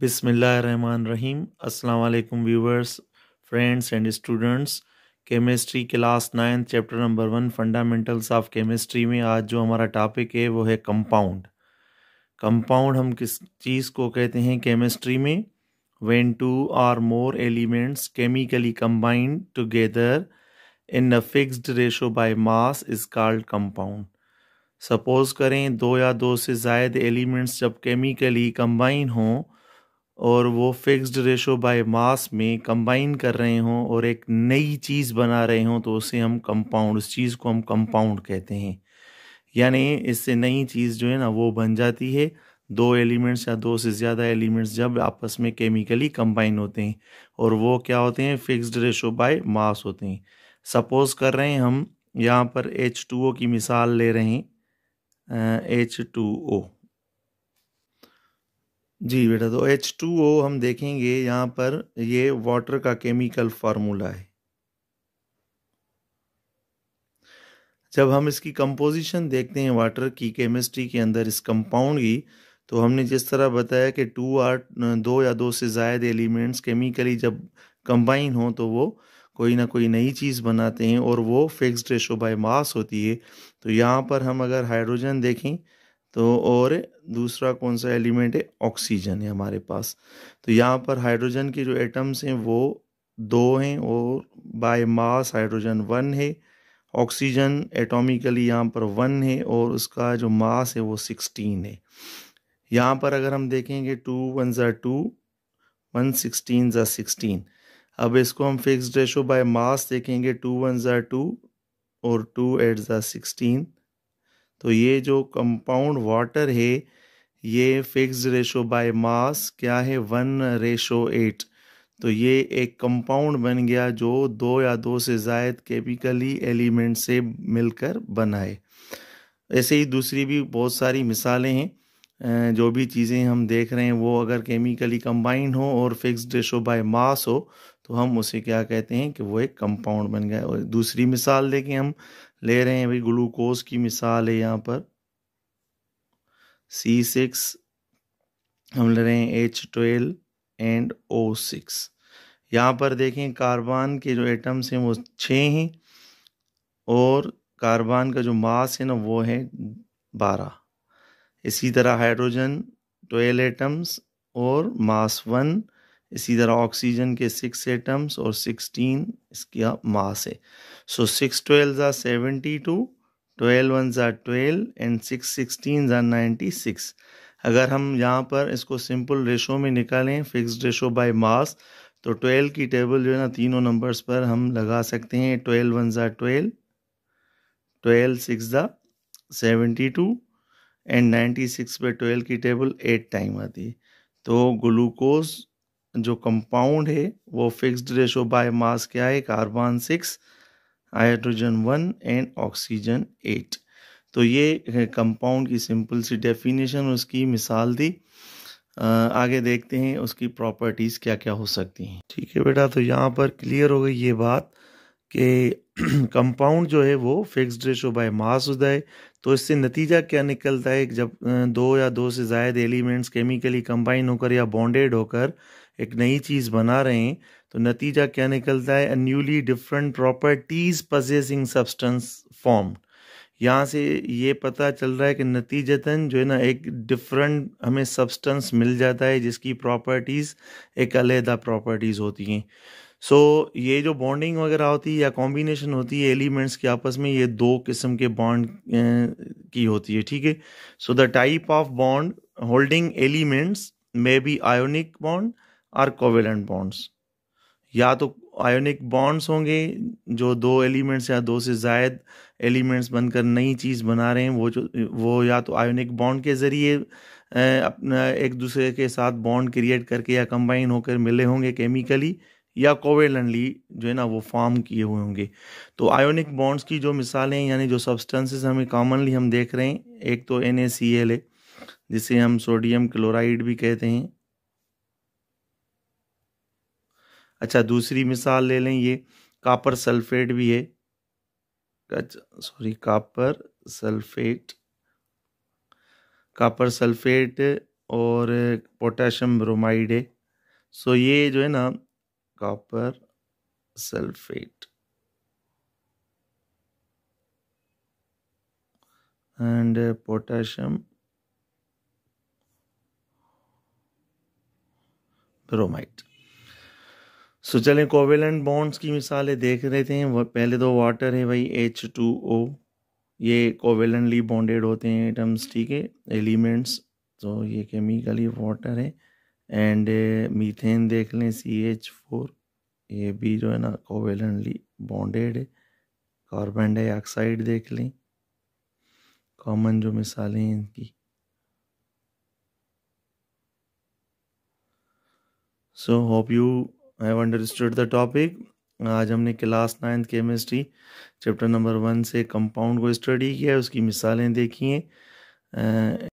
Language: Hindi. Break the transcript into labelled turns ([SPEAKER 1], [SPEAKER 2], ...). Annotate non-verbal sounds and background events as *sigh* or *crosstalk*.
[SPEAKER 1] बिसमीम असलकुम viewers friends and students chemistry class ninth chapter number one fundamentals of chemistry में आज जो हमारा टॉपिक है वो है कंपाउंड कंपाउंड हम किस चीज़ को कहते हैं केमिस्ट्री में when two or more elements chemically combined together in a fixed ratio by mass is called compound suppose करें दो या दो से ज़ायद एलिमेंट्स जब केमिकली कम्बाइन हों और वो फिक्स्ड रेशो बाय मास में कंबाइन कर रहे हों और एक नई चीज़ बना रहे हों तो उसे हम कंपाउंड उस चीज़ को हम कंपाउंड कहते हैं यानी इससे नई चीज़ जो है ना वो बन जाती है दो एलिमेंट्स या दो से ज़्यादा एलिमेंट्स जब आपस में केमिकली कंबाइन होते हैं और वो क्या होते हैं फिक्स्ड रेशो बाय मास होते हैं सपोज कर रहे हैं हम यहाँ पर एच टू ओ की मिसाल ले रहे हैं एच टू ओ जी बेटा, तो ओ हम देखेंगे यहाँ पर ये वाटर का केमिकल फार्मूला है। जब हम इसकी कंपोजिशन देखते हैं वाटर की केमिस्ट्री के अंदर इस कंपाउंड की तो हमने जिस तरह बताया कि टू आर दो या दो से ज़ायद एलिमेंट्स केमिकली जब कंबाइन हो तो वो कोई ना कोई नई चीज़ बनाते हैं और वो फिक्स्ड रेशो बाय मास होती है तो यहाँ पर हम अगर हाइड्रोजन देखें तो और दूसरा कौन सा एलिमेंट है ऑक्सीजन है हमारे पास तो यहाँ पर हाइड्रोजन के जो एटम्स हैं वो दो हैं और बाय मास हाइड्रोजन वन है ऑक्सीजन एटॉमिकली यहाँ पर वन है और उसका जो मास है वो सिक्सटीन है यहाँ पर अगर हम देखेंगे टू वन ज़ा टू वन सिक्सटीन ज़ा सिक्सटीन अब इसको हम फिक्स रेशो बाय मास देखेंगे टू वन ज़ा टू और टू एट ज़ा सिक्सटीन तो ये जो कंपाउंड वाटर है ये फिक्स रेशो बाय मास क्या है वन रेशो एट तो ये एक कंपाउंड बन गया जो दो या दो से जायद केमिकली एलिमेंट से मिलकर बना है ऐसे ही दूसरी भी बहुत सारी मिसालें हैं जो भी चीज़ें हम देख रहे हैं वो अगर केमिकली कंबाइंड हो और फिक्स रेशो बाय मास हो तो हम उसे क्या कहते हैं कि वो एक कंपाउंड बन गया और दूसरी मिसाल देखें हम ले रहे हैं भाई ग्लूकोज की मिसाल है यहाँ पर सी सिक्स हम ले रहे हैं H twelve and O six यहाँ पर देखें कार्बन के जो एटम्स हैं वो छः हैं और कार्बन का जो मास है ना वो है बारह इसी तरह हाइड्रोजन ट्वेल्व एटम्स और मास वन इसी तरह ऑक्सीजन के सिक्स एटम्स और सिक्सटीन इसका मास है सो सिक्स ट्वेल्व ज़ा सेवेंटी टू ट्वेल्व वन ज़ा ट्वेल्व एंड सिक्स सिक्सटीन ज़ा नाइन्टी सिक्स अगर हम यहाँ पर इसको सिंपल रेशो में निकालें फिक्स रेशो बाय मास तो ट्वेल्व की टेबल जो है ना तीनों नंबर्स पर हम लगा सकते हैं ट्वेल्व वन ज़ा ट्वेल्व ट्वेल्व सिक्स ज़ा seventy two and ninety six पर ट्वेल्व की टेबल एट टाइम आती है तो ग्लूकोज़ जो कंपाउंड है वो फिक्स्ड रेशो बाय मास क्या है carbon six hydrogen one and oxygen eight तो ये कंपाउंड की सिंपल सी डेफिनेशन उसकी मिसाल दी आगे देखते हैं उसकी प्रॉपर्टीज़ क्या क्या हो सकती हैं ठीक है बेटा तो यहाँ पर क्लियर हो गई ये बात कि कंपाउंड *clears throat* जो है वो फिक्स रेशो बाय मास होता है तो इससे नतीजा क्या निकलता है जब दो या दो से ज़ायद एलिमेंट्स केमिकली कंबाइन होकर या बॉन्डेड होकर एक नई चीज़ बना रहे हैं तो नतीजा क्या निकलता है newly different properties possessing substance form यहाँ से ये पता चल रहा है कि नतीजतन जो है ना एक डिफरेंट हमें सब्सटेंस मिल जाता है जिसकी प्रॉपर्टीज़ एक अलहदा प्रॉपर्टीज़ होती हैं सो so, ये जो बॉन्डिंग वगैरह होती है या कॉम्बिनेशन होती है एलिमेंट्स के आपस में ये दो किस्म के बॉन्ड की होती है ठीक है so the type of bond holding elements may be ionic bond or covalent bonds या तो आयोनिक बॉन्ड्स होंगे जो दो एलिमेंट्स या दो से जायद एलिमेंट्स बनकर नई चीज़ बना रहे हैं वो जो वो या तो आयोनिक बॉन्ड के ज़रिए अपना एक दूसरे के साथ बॉन्ड क्रिएट करके या कंबाइन होकर मिले होंगे केमिकली या कोवेलेंटली जो है ना वो फॉर्म किए हुए होंगे तो आयोनिक बॉन्ड्स की जो मिसालें यानी जो सब्सटेंसेस हमें कॉमनली हम देख रहे हैं एक तो एन है जिसे हम सोडियम क्लोराइड भी कहते हैं अच्छा दूसरी मिसाल ले लें ये कापर सल्फेट भी है सॉरी अच्छा, कापर सल्फेट कापर सल्फेट और पोटेशियम ब्रोमाइड है सो ये जो है ना copper sulphate and potassium bromide so चलें कोवेलेंट बॉन्ड्स की मिसालें देख रहे थे पहले दो वाटर है भाई एच टू ओ ये कोवेलेंटली बॉन्डेड होते हैं एटम्स ठीक है एलिमेंट्स तो ये केमिकली वाटर है एंड मीथेन देख लें सी एच फोर ये भी जो है ना कोवेलेंटली बॉन्डेड है कार्बन डाइऑक्साइड देख लें कॉमन जो मिसालें हैं इनकी so hope you I have understood the topic आज हमने class ninth chemistry chapter number one से कंपाउंड को स्टडी किया उसकी मिसालें देखी हैं